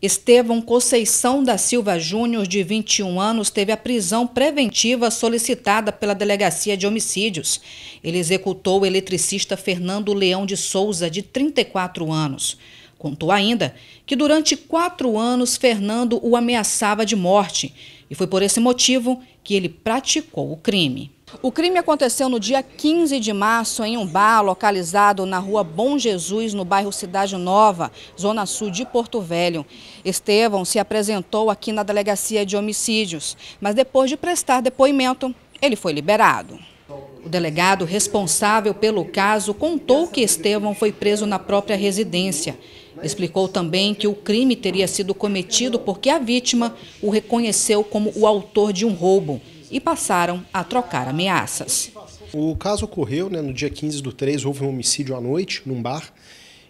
Estevão Conceição da Silva Júnior, de 21 anos, teve a prisão preventiva solicitada pela Delegacia de Homicídios. Ele executou o eletricista Fernando Leão de Souza, de 34 anos. Contou ainda que durante quatro anos Fernando o ameaçava de morte e foi por esse motivo que ele praticou o crime. O crime aconteceu no dia 15 de março em um bar localizado na rua Bom Jesus, no bairro Cidade Nova, zona sul de Porto Velho. Estevão se apresentou aqui na delegacia de homicídios, mas depois de prestar depoimento, ele foi liberado. O delegado responsável pelo caso contou que Estevão foi preso na própria residência. Explicou também que o crime teria sido cometido porque a vítima o reconheceu como o autor de um roubo e passaram a trocar ameaças. O caso ocorreu né, no dia 15 do 3, houve um homicídio à noite num bar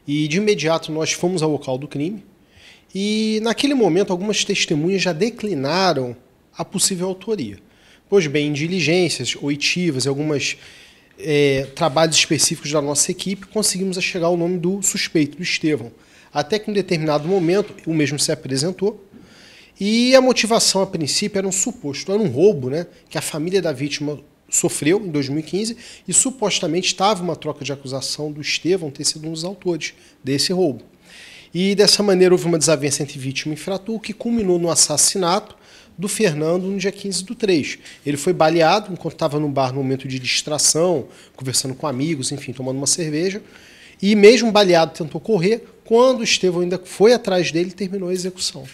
e de imediato nós fomos ao local do crime. E naquele momento algumas testemunhas já declinaram a possível autoria. Pois bem, em diligências, oitivas, algumas é, trabalhos específicos da nossa equipe, conseguimos chegar ao nome do suspeito, do Estevão. Até que em determinado momento, o mesmo se apresentou e a motivação, a princípio, era um suposto, era um roubo, né? Que a família da vítima sofreu em 2015 e supostamente estava uma troca de acusação do Estevão ter sido um dos autores desse roubo. E dessa maneira houve uma desavença entre vítima e infrator que culminou no assassinato do Fernando no dia 15 do 3. Ele foi baleado enquanto estava no bar no momento de distração, conversando com amigos, enfim, tomando uma cerveja. E mesmo baleado tentou correr, quando o Estevão ainda foi atrás dele, terminou a execução.